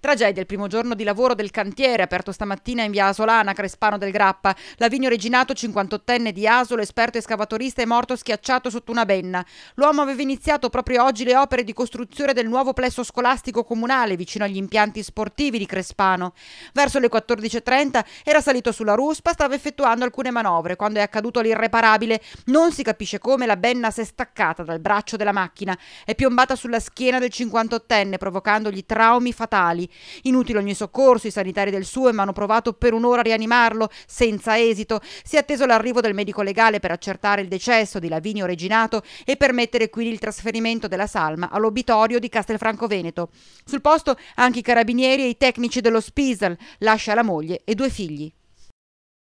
Tragedia il primo giorno di lavoro del cantiere aperto stamattina in via Asolana, Crespano del Grappa. Lavinio Reginato, 58enne di Asolo, esperto escavatorista, è morto schiacciato sotto una benna. L'uomo aveva iniziato proprio oggi le opere di costruzione del nuovo plesso scolastico comunale vicino agli impianti sportivi di Crespano. Verso le 14.30 era salito sulla ruspa, stava effettuando alcune manovre quando è accaduto l'irreparabile. Non si capisce come la benna si è staccata dal braccio della macchina. È piombata sulla schiena del 58enne provocandogli traumi fatali. Inutile ogni soccorso, i sanitari del SUEM hanno provato per un'ora a rianimarlo, senza esito. Si è atteso l'arrivo del medico legale per accertare il decesso di Lavinio Reginato e permettere quindi il trasferimento della salma all'obitorio di Castelfranco Veneto. Sul posto anche i carabinieri e i tecnici dello Spisal, lascia la moglie e due figli.